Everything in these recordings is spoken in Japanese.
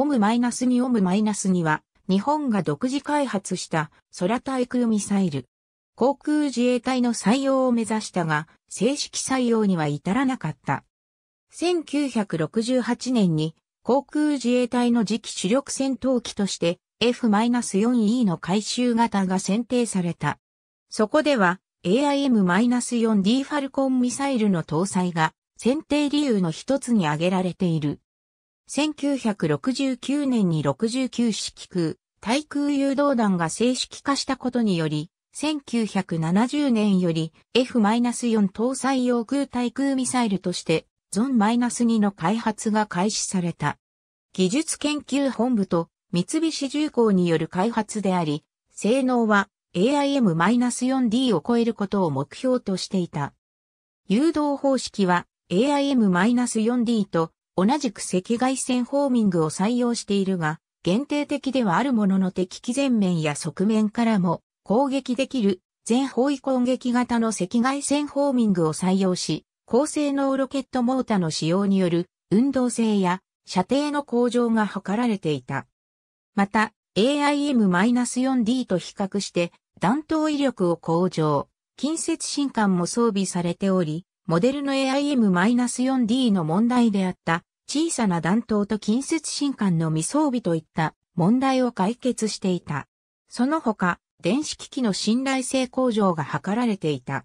オム -2 オム -2 は、日本が独自開発した空対空ミサイル。航空自衛隊の採用を目指したが、正式採用には至らなかった。1968年に航空自衛隊の次期主力戦闘機として F-4E の回収型が選定された。そこでは AIM-4D ファルコンミサイルの搭載が選定理由の一つに挙げられている。1969年に69式空、対空誘導弾が正式化したことにより、1970年より F-4 搭載用空対空ミサイルとしてゾン -2 の開発が開始された。技術研究本部と三菱重工による開発であり、性能は AIM-4D を超えることを目標としていた。誘導方式は AIM-4D と同じく赤外線ホーミングを採用しているが、限定的ではあるものの敵機前面や側面からも攻撃できる全方位攻撃型の赤外線ホーミングを採用し、高性能ロケットモーターの使用による運動性や射程の向上が図られていた。また、AIM-4D と比較して弾頭威力を向上、近接新艦も装備されており、モデルの AIM-4D の問題であった小さな弾頭と近接新管の未装備といった問題を解決していた。その他、電子機器の信頼性向上が図られていた。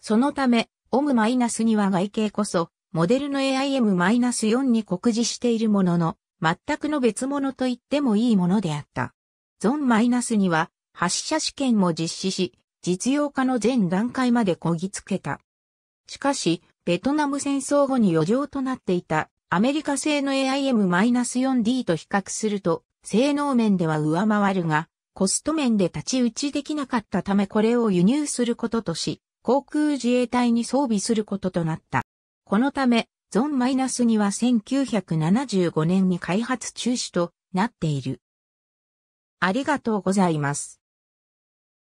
そのため、ナスには外形こそ、モデルの AIM-4 に酷似しているものの、全くの別物と言ってもいいものであった。ゾンには発射試験も実施し、実用化の全段階までこぎつけた。しかし、ベトナム戦争後に余剰となっていたアメリカ製の AIM-4D と比較すると、性能面では上回るが、コスト面で立ち打ちできなかったためこれを輸入することとし、航空自衛隊に装備することとなった。このため、ゾンマイナスには1975年に開発中止となっている。ありがとうございます。